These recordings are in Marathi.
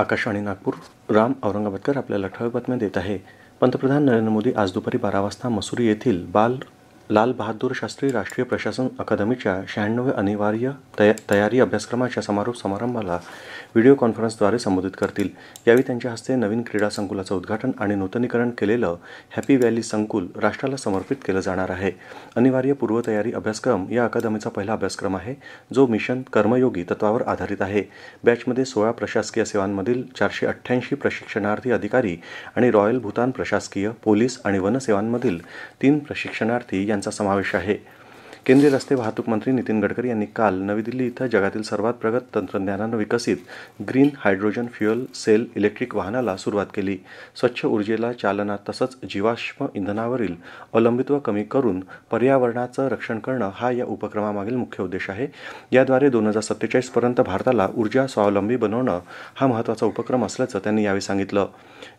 आकाशवाणी नागपूर राम औरंगाबादकर आपल्याला ठळक बातम्या देत आहे पंतप्रधान नरेंद्र मोदी आज दुपारी बारा वाजता मसुरी येथील बाल लाल बहादूर शास्त्री राष्ट्रीय प्रशासन अकादमीच्या शहाण्णव्या अनिवार्य तया तयारी अभ्यासक्रमाच्या समारोप समारंभाला व्हिडिओ कॉन्फरन्सद्वारे संबोधित करतील यावेळी त्यांच्या हस्ते नवीन क्रीडा संकुलाचं उद्घाटन आणि नूतनीकरण केलेलं हॅपी व्हॅली संकुल राष्ट्राला समर्पित केलं जाणार आहे अनिवार्य पूर्वतयारी अभ्यासक्रम या अकादमीचा पहिला अभ्यासक्रम आहे जो मिशन कर्मयोगी तत्वावर आधारित आहे बॅचमध्ये सोळा प्रशासकीय सेवांमधील चारशे अठ्ठ्याऐंशी प्रशिक्षणार्थी अधिकारी आणि रॉयल भूतान प्रशासकीय पोलीस आणि वनसेवांमधील तीन प्रशिक्षणार्थी यांचा यांचा समावेश आहे केंद्रीय रस्ते वाहतूक मंत्री नितीन गडकरी यांनी काल नवी दिल्ली इथं जगातील सर्वात प्रगत तंत्रज्ञानानं विकसित green hydrogen fuel cell electric वाहनाला सुरुवात केली स्वच्छ ऊर्जेला चालना तसंच जीवाश्म इंधनावरील अवलंबित्व कमी करून पर्यावरणाचं रक्षण करणं हा या उपक्रमामागील मुख्य उद्देश आहे याद्वारे दोन हजार सत्तेचाळीसपर्यंत भारताला ऊर्जा स्वावलंबी बनवणं हा महत्त्वाचा उपक्रम असल्याचं त्यांनी यावेळी सांगितलं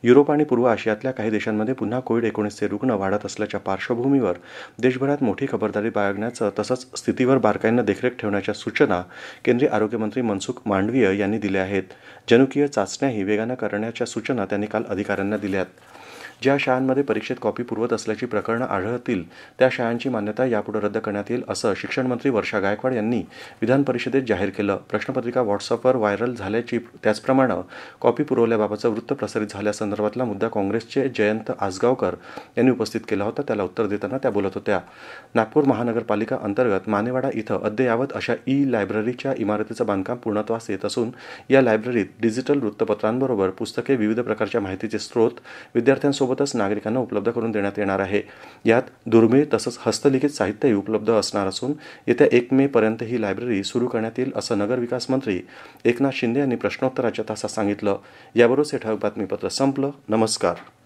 युरोप आणि पूर्व आशियातल्या काही देशांमध्ये पुन्हा कोविड एकोणीसचे रुग्ण वाढत असल्याच्या पार्श्वभूमीवर देशभरात मोठी खबरदारी बाळगण्यात करण्याचं तसंच स्थितीवर बारकाईनं देखरेख ठेवण्याच्या सूचना केंद्रीय आरोग्यमंत्री मनसुख मांडवीय यांनी दिल्या आहेत जनुकीय चाचण्याही वेगानं करण्याच्या सूचना त्यांनी काल अधिकाऱ्यांना दिल्यात ज्या शाळांमध्ये परीक्षेत कॉपी पुरवत असल्याची प्रकरणं आढळतील त्या शाळांची मान्यता यापुढे रद्द करण्यात येईल असं शिक्षणमंत्री वर्षा गायकवाड यांनी विधान परिषदेत जाहीर केलं प्रश्नपत्रिका व्हॉट्सअपवर व्हायरल झाल्याची त्याचप्रमाणे कॉपी पुरवल्याबाबतचं वृत्त प्रसारित झाल्यासंदर्भातला मुद्दा काँग्रेसचे जयंत आसगावकर यांनी उपस्थित केला होता त्याला उत्तर देताना त्या बोलत होत्या नागपूर महानगरपालिका अंतर्गत मानेवाडा इथं अद्ययावत अशा ई लायब्ररीच्या इमारतीचं बांधकाम पूर्णत्वास येत असून या लायब्ररीत डिजिटल वृत्तपत्रांबरोबर पुस्तके विविध प्रकारच्या माहितीचे स्रोत विद्यार्थ्यांसोबत सोबतच नागरिकांना उपलब्ध करून देण्यात येणार आहे यात दुर्मिळ तसंच हस्तलिखित साहित्यही उपलब्ध असणार असून येत्या एक मे पर्यंत ही लायब्ररी सुरू करण्यात येईल असं नगरविकास मंत्री एकनाथ शिंदे यांनी प्रश्नोत्तराच्या तासात सांगितलं याबरोबरच हे ठळक बातमीपत्र संपलं नमस्कार